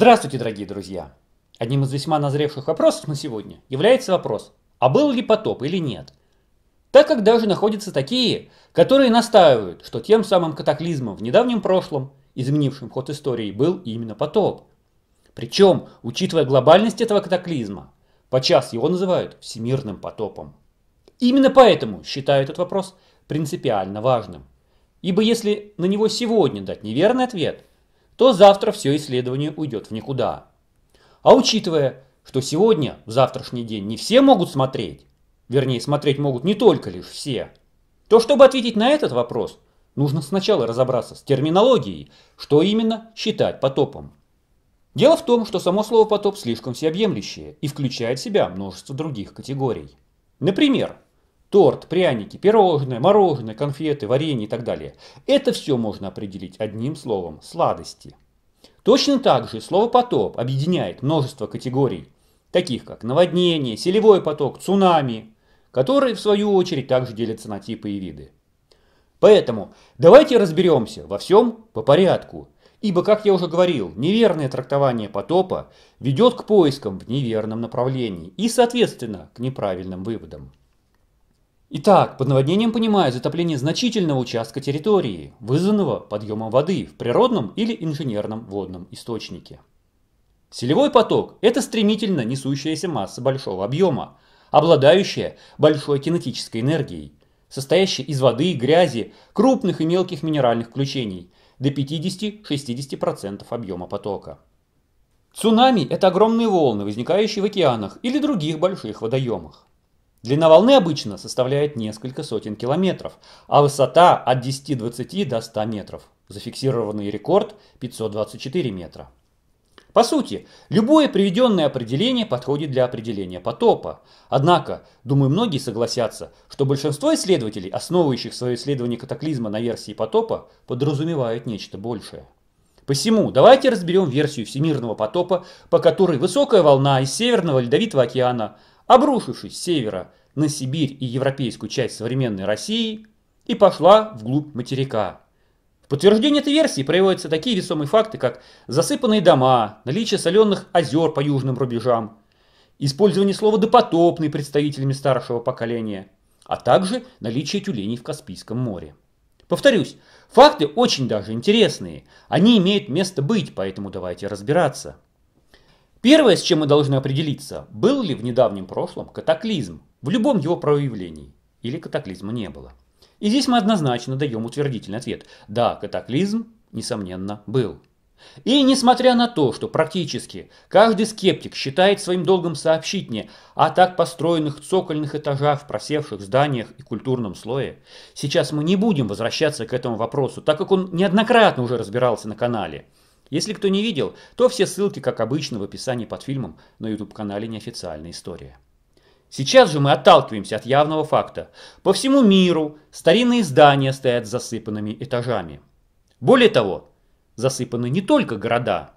Здравствуйте, дорогие друзья! Одним из весьма назревших вопросов на сегодня является вопрос, а был ли потоп или нет? Так как даже находятся такие, которые настаивают, что тем самым катаклизмом в недавнем прошлом, изменившим ход истории, был именно потоп. Причем, учитывая глобальность этого катаклизма, подчас его называют всемирным потопом. Именно поэтому считаю этот вопрос принципиально важным. Ибо если на него сегодня дать неверный ответ – то завтра все исследование уйдет в никуда. А учитывая, что сегодня, в завтрашний день, не все могут смотреть, вернее, смотреть могут не только лишь все, то чтобы ответить на этот вопрос, нужно сначала разобраться с терминологией, что именно считать потопом. Дело в том, что само слово «потоп» слишком всеобъемлющее и включает в себя множество других категорий. Например, торт, пряники, пирожные, мороженое, конфеты, варенье и так далее. Это все можно определить одним словом – сладости. Точно так же слово «потоп» объединяет множество категорий, таких как наводнение, селевой поток, цунами, которые в свою очередь также делятся на типы и виды. Поэтому давайте разберемся во всем по порядку, ибо, как я уже говорил, неверное трактование потопа ведет к поискам в неверном направлении и, соответственно, к неправильным выводам. Итак, под наводнением понимают затопление значительного участка территории, вызванного подъемом воды в природном или инженерном водном источнике. Селевой поток – это стремительно несущаяся масса большого объема, обладающая большой кинетической энергией, состоящая из воды, грязи, крупных и мелких минеральных включений до 50-60% объема потока. Цунами – это огромные волны, возникающие в океанах или других больших водоемах. Длина волны обычно составляет несколько сотен километров, а высота от 10-20 до 100 метров. Зафиксированный рекорд 524 метра. По сути, любое приведенное определение подходит для определения потопа. Однако, думаю, многие согласятся, что большинство исследователей, основывающих свое исследование катаклизма на версии потопа, подразумевают нечто большее. Посему давайте разберем версию всемирного потопа, по которой высокая волна из Северного Ледовитого океана – обрушившись с севера на Сибирь и европейскую часть современной России, и пошла вглубь материка. В подтверждение этой версии приводятся такие весомые факты, как засыпанные дома, наличие соленых озер по южным рубежам, использование слова «допотопный» представителями старшего поколения, а также наличие тюленей в Каспийском море. Повторюсь, факты очень даже интересные, они имеют место быть, поэтому давайте разбираться. Первое, с чем мы должны определиться, был ли в недавнем прошлом катаклизм в любом его проявлении или катаклизма не было. И здесь мы однозначно даем утвердительный ответ. Да, катаклизм, несомненно, был. И несмотря на то, что практически каждый скептик считает своим долгом сообщить мне о так построенных цокольных этажах, просевших зданиях и культурном слое, сейчас мы не будем возвращаться к этому вопросу, так как он неоднократно уже разбирался на канале – если кто не видел, то все ссылки, как обычно, в описании под фильмом на YouTube-канале «Неофициальная история». Сейчас же мы отталкиваемся от явного факта. По всему миру старинные здания стоят засыпанными этажами. Более того, засыпаны не только города,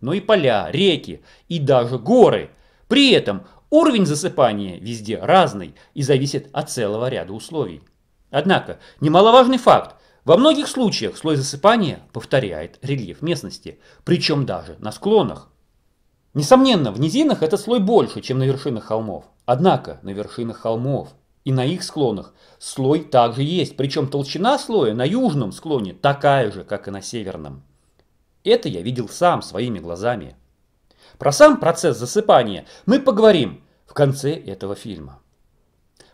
но и поля, реки и даже горы. При этом уровень засыпания везде разный и зависит от целого ряда условий. Однако, немаловажный факт – во многих случаях слой засыпания повторяет рельеф местности, причем даже на склонах. Несомненно, в низинах этот слой больше, чем на вершинах холмов. Однако на вершинах холмов и на их склонах слой также есть, причем толщина слоя на южном склоне такая же, как и на северном. Это я видел сам своими глазами. Про сам процесс засыпания мы поговорим в конце этого фильма.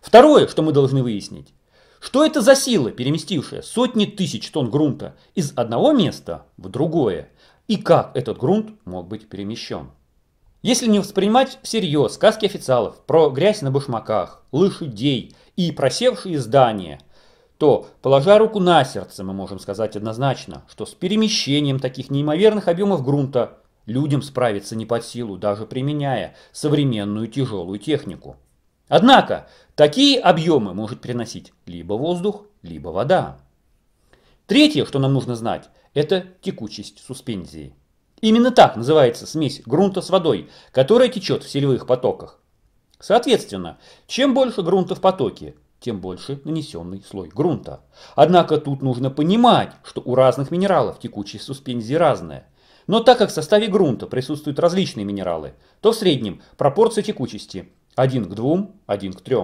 Второе, что мы должны выяснить, что это за сила, переместившая сотни тысяч тонн грунта из одного места в другое? И как этот грунт мог быть перемещен? Если не воспринимать всерьез сказки официалов про грязь на башмаках, лошадей и просевшие здания, то, положа руку на сердце, мы можем сказать однозначно, что с перемещением таких неимоверных объемов грунта людям справиться не под силу, даже применяя современную тяжелую технику. Однако такие объемы может переносить либо воздух, либо вода. Третье, что нам нужно знать, это текучесть суспензии. Именно так называется смесь грунта с водой, которая течет в силевых потоках. Соответственно, чем больше грунта в потоке, тем больше нанесенный слой грунта. Однако тут нужно понимать, что у разных минералов текучесть суспензии разная. Но так как в составе грунта присутствуют различные минералы, то в среднем пропорция текучести 1 к 2, 1 к 3.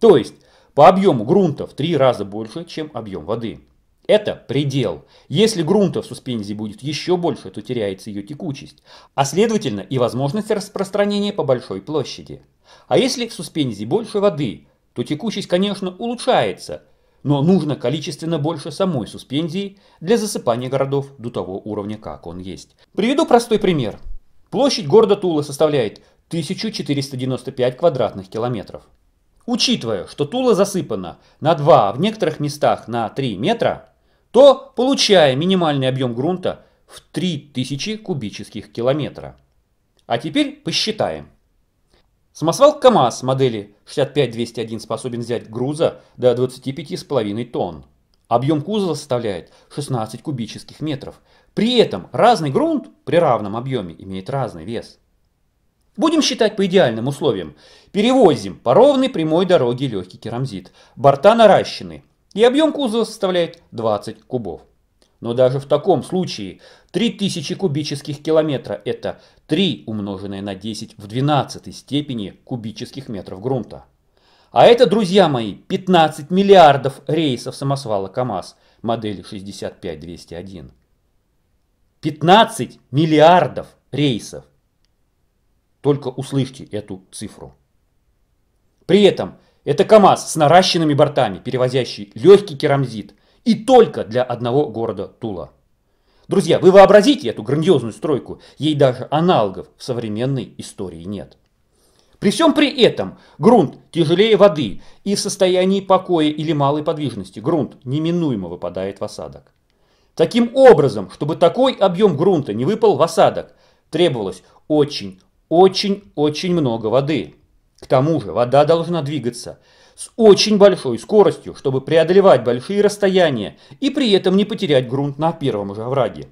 То есть по объему грунта в 3 раза больше, чем объем воды. Это предел. Если грунта в суспензии будет еще больше, то теряется ее текучесть, а следовательно и возможность распространения по большой площади. А если в суспензии больше воды, то текучесть, конечно, улучшается, но нужно количественно больше самой суспензии для засыпания городов до того уровня, как он есть. Приведу простой пример. Площадь города Тула составляет 1495 квадратных километров. Учитывая, что Тула засыпана на 2, в некоторых местах на 3 метра, то получая минимальный объем грунта в 3000 кубических километра. А теперь посчитаем. Самосвал КАМАЗ модели 65201 способен взять груза до 25,5 тонн. Объем кузова составляет 16 кубических метров. При этом разный грунт при равном объеме имеет разный вес. Будем считать по идеальным условиям. Перевозим по ровной прямой дороге легкий керамзит. Борта наращены. И объем кузова составляет 20 кубов. Но даже в таком случае 3000 кубических километра – это 3 умноженное на 10 в 12 степени кубических метров грунта. А это, друзья мои, 15 миллиардов рейсов самосвала КАМАЗ модели 65201. 15 миллиардов рейсов! Только услышьте эту цифру. При этом это КАМАЗ с наращенными бортами, перевозящий легкий керамзит. И только для одного города Тула. Друзья, вы вообразите эту грандиозную стройку. Ей даже аналогов в современной истории нет. При всем при этом грунт тяжелее воды и в состоянии покоя или малой подвижности грунт неминуемо выпадает в осадок. Таким образом, чтобы такой объем грунта не выпал в осадок, требовалось очень, очень-очень много воды. К тому же вода должна двигаться с очень большой скоростью, чтобы преодолевать большие расстояния и при этом не потерять грунт на первом же овраге.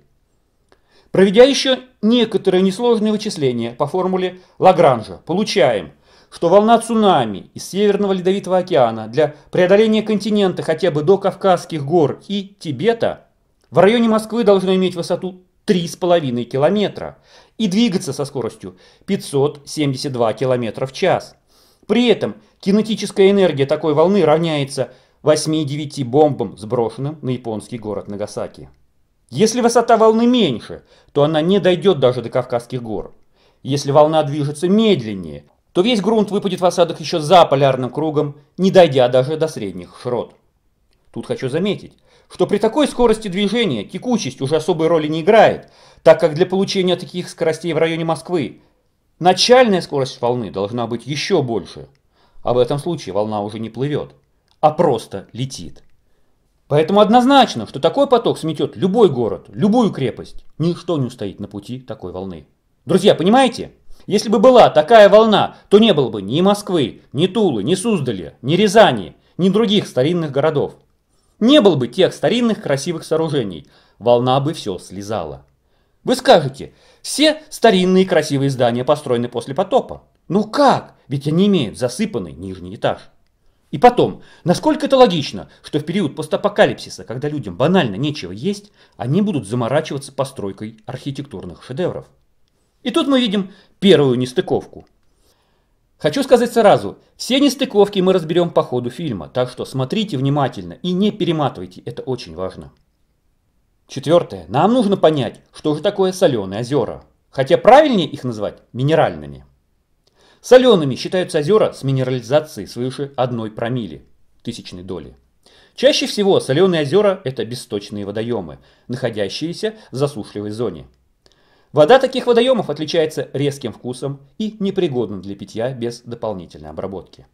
Проведя еще некоторые несложные вычисления по формуле Лагранжа, получаем, что волна цунами из Северного Ледовитого океана для преодоления континента хотя бы до Кавказских гор и Тибета в районе Москвы должна иметь высоту 3,5 километра, и двигаться со скоростью 572 км в час. При этом кинетическая энергия такой волны равняется 8-9 бомбам, сброшенным на японский город Нагасаки. Если высота волны меньше, то она не дойдет даже до Кавказских гор. Если волна движется медленнее, то весь грунт выпадет в осадок еще за полярным кругом, не дойдя даже до средних широт. Тут хочу заметить, что при такой скорости движения текучесть уже особой роли не играет, так как для получения таких скоростей в районе Москвы начальная скорость волны должна быть еще больше, а в этом случае волна уже не плывет, а просто летит. Поэтому однозначно, что такой поток сметет любой город, любую крепость. Ничто не устоит на пути такой волны. Друзья, понимаете? Если бы была такая волна, то не было бы ни Москвы, ни Тулы, ни Суздали, ни Рязани, ни других старинных городов. Не было бы тех старинных красивых сооружений, волна бы все слезала. Вы скажете, все старинные красивые здания построены после потопа. Ну как? Ведь они имеют засыпанный нижний этаж. И потом, насколько это логично, что в период постапокалипсиса, когда людям банально нечего есть, они будут заморачиваться постройкой архитектурных шедевров. И тут мы видим первую нестыковку – Хочу сказать сразу, все нестыковки мы разберем по ходу фильма, так что смотрите внимательно и не перематывайте, это очень важно. Четвертое. Нам нужно понять, что же такое соленые озера, хотя правильнее их назвать минеральными. Солеными считаются озера с минерализацией свыше 1 промили, тысячной доли. Чаще всего соленые озера – это бесточные водоемы, находящиеся в засушливой зоне. Вода таких водоемов отличается резким вкусом и непригодна для питья без дополнительной обработки.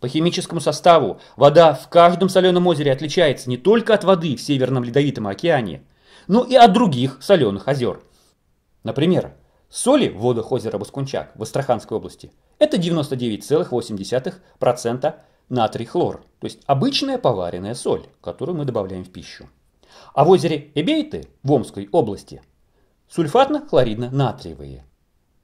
По химическому составу вода в каждом соленом озере отличается не только от воды в Северном Ледовитом океане, но и от других соленых озер. Например, соли в водах озера Баскунчак в Астраханской области – это 99,8% натрий хлор, то есть обычная поваренная соль, которую мы добавляем в пищу. А в озере Эбейты в Омской области – сульфатно-хлоридно-натриевые.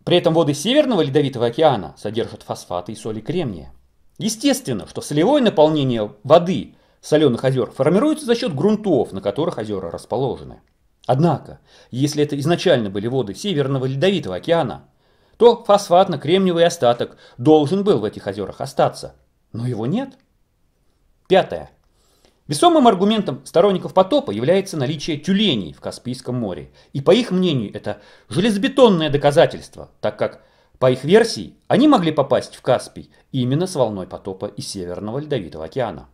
При этом воды Северного Ледовитого океана содержат фосфаты и соли кремния. Естественно, что солевое наполнение воды соленых озер формируется за счет грунтов, на которых озера расположены. Однако, если это изначально были воды Северного Ледовитого океана, то фосфатно-кремниевый остаток должен был в этих озерах остаться, но его нет. Пятое. Весомым аргументом сторонников потопа является наличие тюленей в Каспийском море. И по их мнению это железобетонное доказательство, так как, по их версии, они могли попасть в Каспий именно с волной потопа из Северного Ледовитого океана.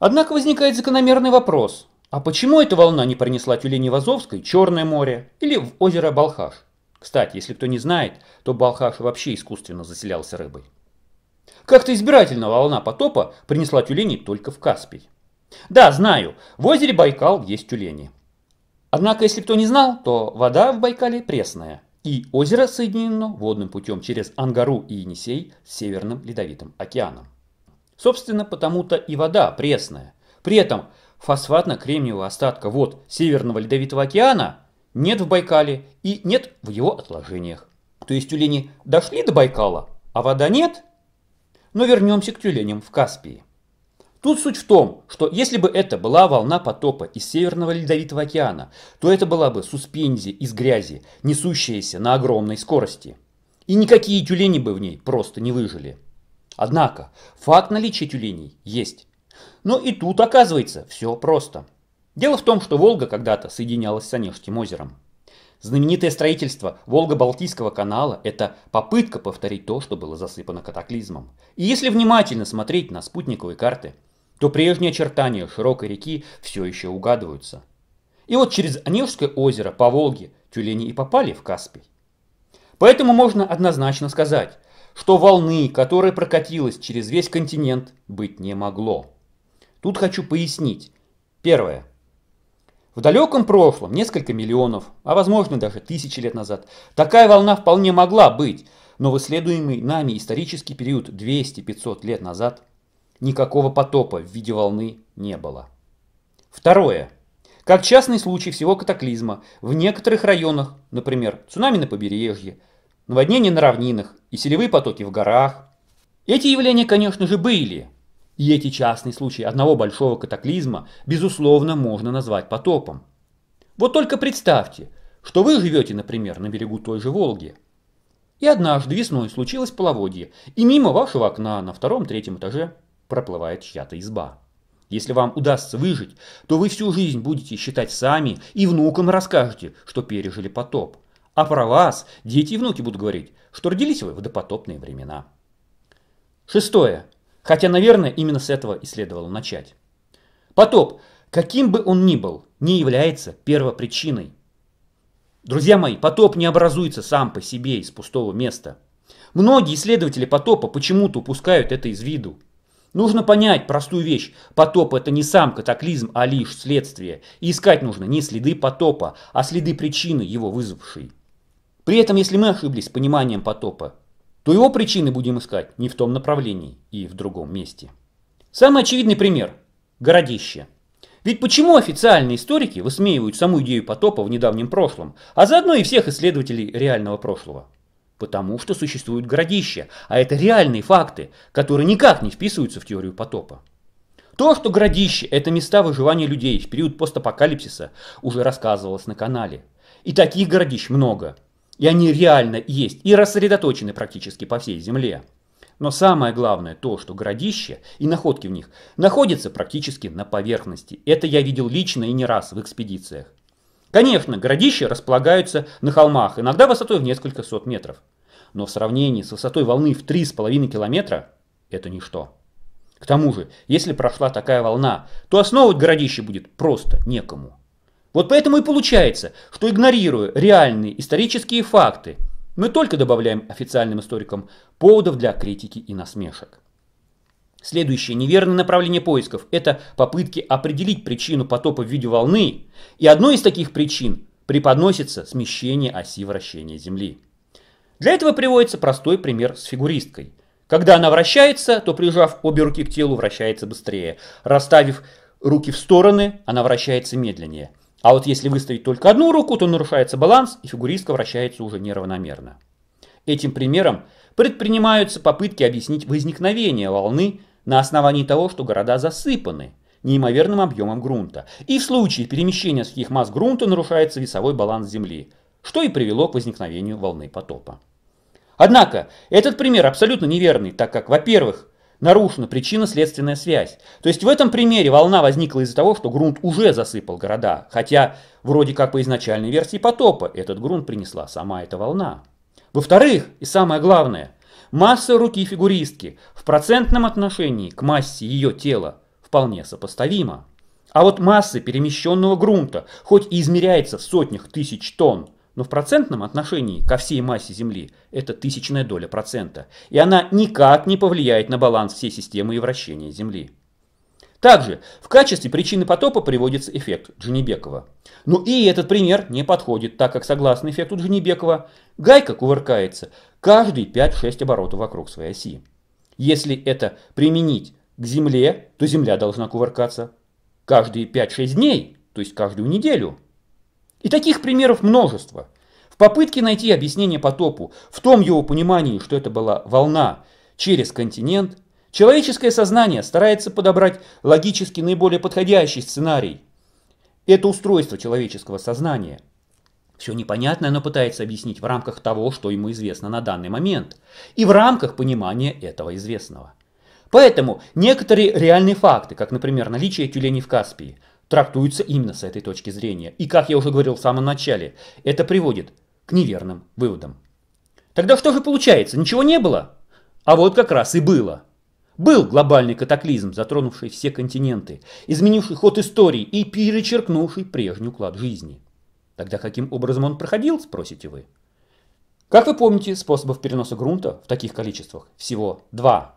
Однако возникает закономерный вопрос, а почему эта волна не принесла тюленей в Азовское, Черное море или в озеро Балхаш? Кстати, если кто не знает, то Балхаш вообще искусственно заселялся рыбой. Как-то избирательно волна потопа принесла тюленей только в Каспий. Да, знаю, в озере Байкал есть тюлени. Однако, если кто не знал, то вода в Байкале пресная, и озеро соединено водным путем через Ангару и Енисей с Северным Ледовитым океаном. Собственно, потому-то и вода пресная. При этом фосфатно-кремниевого остатка вод Северного Ледовитого океана нет в Байкале и нет в его отложениях. То есть тюлени дошли до Байкала, а вода нет? Но вернемся к тюленям в Каспии. Тут суть в том, что если бы это была волна потопа из Северного Ледовитого океана, то это была бы суспензия из грязи, несущаяся на огромной скорости. И никакие тюлени бы в ней просто не выжили. Однако, факт наличия тюленей есть. Но и тут оказывается все просто. Дело в том, что Волга когда-то соединялась с Онежским озером. Знаменитое строительство Волго-Балтийского канала – это попытка повторить то, что было засыпано катаклизмом. И если внимательно смотреть на спутниковые карты – то прежние очертания широкой реки все еще угадываются. И вот через Онежское озеро по Волге тюлени и попали в Каспий. Поэтому можно однозначно сказать, что волны, которая прокатилась через весь континент, быть не могло. Тут хочу пояснить. Первое. В далеком прошлом, несколько миллионов, а возможно даже тысячи лет назад, такая волна вполне могла быть, но в исследуемый нами исторический период 200-500 лет назад – Никакого потопа в виде волны не было. Второе. Как частный случай всего катаклизма, в некоторых районах, например, цунами на побережье, наводнения на равнинах и селевые потоки в горах, эти явления, конечно же, были. И эти частные случаи одного большого катаклизма, безусловно, можно назвать потопом. Вот только представьте, что вы живете, например, на берегу той же Волги. И однажды весной случилось половодье, и мимо вашего окна на втором-третьем этаже проплывает чья-то изба. Если вам удастся выжить, то вы всю жизнь будете считать сами и внукам расскажете, что пережили потоп. А про вас дети и внуки будут говорить, что родились вы в допотопные времена. Шестое. Хотя, наверное, именно с этого и следовало начать. Потоп, каким бы он ни был, не является первопричиной. Друзья мои, потоп не образуется сам по себе из пустого места. Многие исследователи потопа почему-то упускают это из виду. Нужно понять простую вещь. Потоп – это не сам катаклизм, а лишь следствие. И искать нужно не следы потопа, а следы причины, его вызвавшей. При этом, если мы ошиблись с пониманием потопа, то его причины будем искать не в том направлении и в другом месте. Самый очевидный пример – городище. Ведь почему официальные историки высмеивают саму идею потопа в недавнем прошлом, а заодно и всех исследователей реального прошлого? Потому что существуют городища, а это реальные факты, которые никак не вписываются в теорию потопа. То, что городище – это места выживания людей в период постапокалипсиса, уже рассказывалось на канале. И таких городищ много. И они реально есть и рассредоточены практически по всей земле. Но самое главное то, что городища и находки в них находятся практически на поверхности. Это я видел лично и не раз в экспедициях. Конечно, городища располагаются на холмах, иногда высотой в несколько сот метров. Но в сравнении с высотой волны в 3,5 километра это ничто. К тому же, если прошла такая волна, то основывать городище будет просто некому. Вот поэтому и получается, что игнорируя реальные исторические факты, мы только добавляем официальным историкам поводов для критики и насмешек. Следующее неверное направление поисков – это попытки определить причину потопа в виде волны, и одной из таких причин преподносится смещение оси вращения Земли. Для этого приводится простой пример с фигуристкой. Когда она вращается, то прижав обе руки к телу, вращается быстрее. Расставив руки в стороны, она вращается медленнее. А вот если выставить только одну руку, то нарушается баланс, и фигуристка вращается уже неравномерно. Этим примером предпринимаются попытки объяснить возникновение волны на основании того, что города засыпаны неимоверным объемом грунта, и в случае перемещения сухих масс грунта нарушается весовой баланс Земли, что и привело к возникновению волны потопа. Однако, этот пример абсолютно неверный, так как, во-первых, нарушена причинно-следственная связь. То есть в этом примере волна возникла из-за того, что грунт уже засыпал города, хотя вроде как по изначальной версии потопа этот грунт принесла сама эта волна. Во-вторых, и самое главное, масса руки фигуристки в процентном отношении к массе ее тела вполне сопоставима. А вот масса перемещенного грунта, хоть и измеряется в сотнях тысяч тонн, но в процентном отношении ко всей массе Земли это тысячная доля процента, и она никак не повлияет на баланс всей системы и вращения Земли. Также в качестве причины потопа приводится эффект Дженебекова. Но и этот пример не подходит, так как согласно эффекту Дженебекова, гайка кувыркается, каждые 5-6 оборотов вокруг своей оси. Если это применить к Земле, то Земля должна кувыркаться каждые 5-6 дней, то есть каждую неделю. И таких примеров множество. В попытке найти объяснение потопу, в том его понимании, что это была волна через континент, человеческое сознание старается подобрать логически наиболее подходящий сценарий. Это устройство человеческого сознания – все непонятное оно пытается объяснить в рамках того, что ему известно на данный момент, и в рамках понимания этого известного. Поэтому некоторые реальные факты, как, например, наличие тюленей в Каспии, трактуются именно с этой точки зрения. И, как я уже говорил в самом начале, это приводит к неверным выводам. Тогда что же получается? Ничего не было? А вот как раз и было. Был глобальный катаклизм, затронувший все континенты, изменивший ход истории и перечеркнувший прежний уклад жизни. Тогда каким образом он проходил, спросите вы? Как вы помните, способов переноса грунта в таких количествах всего два.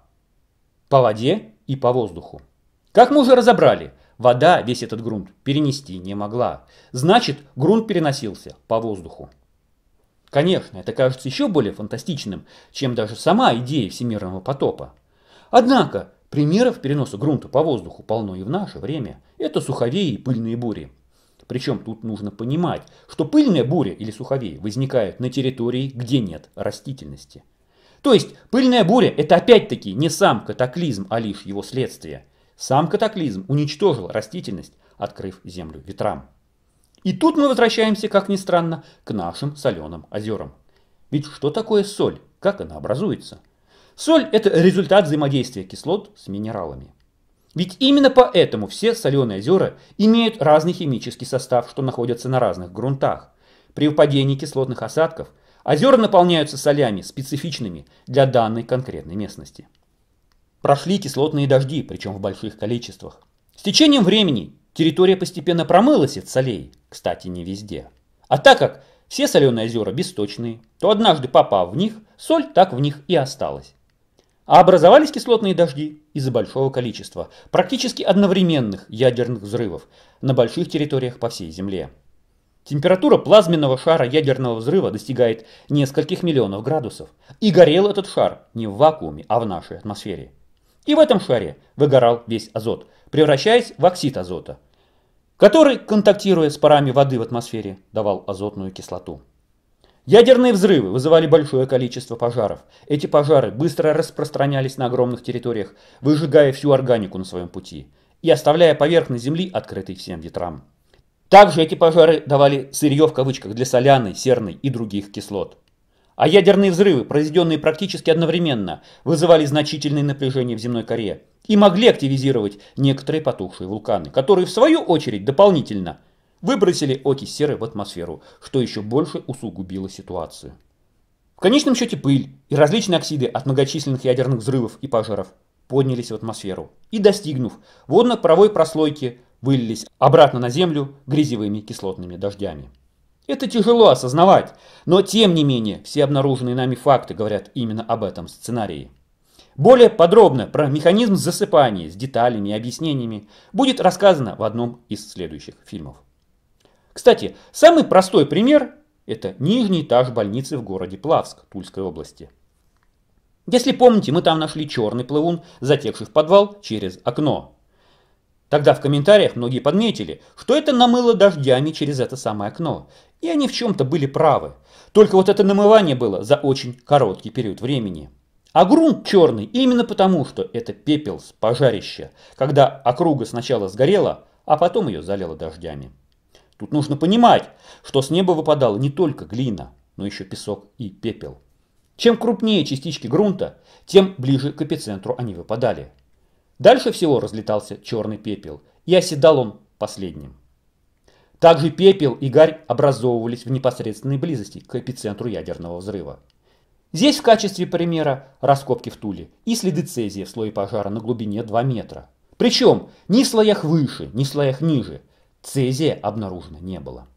По воде и по воздуху. Как мы уже разобрали, вода весь этот грунт перенести не могла. Значит, грунт переносился по воздуху. Конечно, это кажется еще более фантастичным, чем даже сама идея всемирного потопа. Однако, примеров переноса грунта по воздуху полно и в наше время. Это суховеи и пыльные бури. Причем тут нужно понимать, что пыльная буря или суховей возникают на территории, где нет растительности. То есть пыльная буря – это опять-таки не сам катаклизм, а лишь его следствие. Сам катаклизм уничтожил растительность, открыв землю ветрам. И тут мы возвращаемся, как ни странно, к нашим соленым озерам. Ведь что такое соль? Как она образуется? Соль – это результат взаимодействия кислот с минералами. Ведь именно поэтому все соленые озера имеют разный химический состав, что находятся на разных грунтах. При выпадении кислотных осадков озера наполняются солями, специфичными для данной конкретной местности. Прошли кислотные дожди, причем в больших количествах. С течением времени территория постепенно промылась от солей, кстати, не везде. А так как все соленые озера бесточные, то однажды попав в них, соль так в них и осталась. А образовались кислотные дожди из-за большого количества, практически одновременных ядерных взрывов на больших территориях по всей Земле. Температура плазменного шара ядерного взрыва достигает нескольких миллионов градусов. И горел этот шар не в вакууме, а в нашей атмосфере. И в этом шаре выгорал весь азот, превращаясь в оксид азота, который, контактируя с парами воды в атмосфере, давал азотную кислоту. Ядерные взрывы вызывали большое количество пожаров. Эти пожары быстро распространялись на огромных территориях, выжигая всю органику на своем пути и оставляя поверхность земли открытой всем ветрам. Также эти пожары давали сырье в кавычках для соляной, серной и других кислот. А ядерные взрывы, произведенные практически одновременно, вызывали значительные напряжения в земной коре и могли активизировать некоторые потухшие вулканы, которые в свою очередь дополнительно – выбросили окись серы в атмосферу, что еще больше усугубило ситуацию. В конечном счете пыль и различные оксиды от многочисленных ядерных взрывов и пожаров поднялись в атмосферу и, достигнув водно-паровой прослойки, вылились обратно на Землю грязевыми кислотными дождями. Это тяжело осознавать, но тем не менее все обнаруженные нами факты говорят именно об этом сценарии. Более подробно про механизм засыпания с деталями и объяснениями будет рассказано в одном из следующих фильмов. Кстати, самый простой пример – это нижний этаж больницы в городе Плавск Тульской области. Если помните, мы там нашли черный плывун, затекший в подвал через окно. Тогда в комментариях многие подметили, что это намыло дождями через это самое окно. И они в чем-то были правы. Только вот это намывание было за очень короткий период времени. А грунт черный именно потому, что это пепел с пожарища, когда округа сначала сгорела, а потом ее залило дождями. Тут нужно понимать, что с неба выпадала не только глина, но еще песок и пепел. Чем крупнее частички грунта, тем ближе к эпицентру они выпадали. Дальше всего разлетался черный пепел, и оседал он последним. Также пепел и гарь образовывались в непосредственной близости к эпицентру ядерного взрыва. Здесь в качестве примера раскопки в Туле и следы цезия в слое пожара на глубине 2 метра. Причем ни в слоях выше, ни в слоях ниже. Цезия обнаружено не было.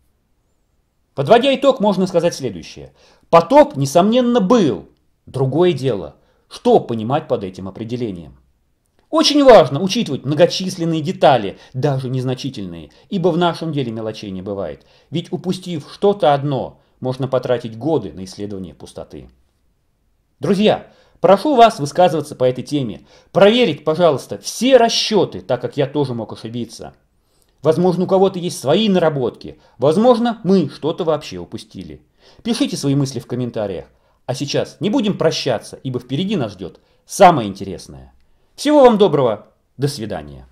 Подводя итог, можно сказать следующее. Потоп, несомненно, был. Другое дело, что понимать под этим определением. Очень важно учитывать многочисленные детали, даже незначительные, ибо в нашем деле мелочей не бывает. Ведь упустив что-то одно, можно потратить годы на исследование пустоты. Друзья, прошу вас высказываться по этой теме. Проверить, пожалуйста, все расчеты, так как я тоже мог ошибиться. Возможно, у кого-то есть свои наработки. Возможно, мы что-то вообще упустили. Пишите свои мысли в комментариях. А сейчас не будем прощаться, ибо впереди нас ждет самое интересное. Всего вам доброго. До свидания.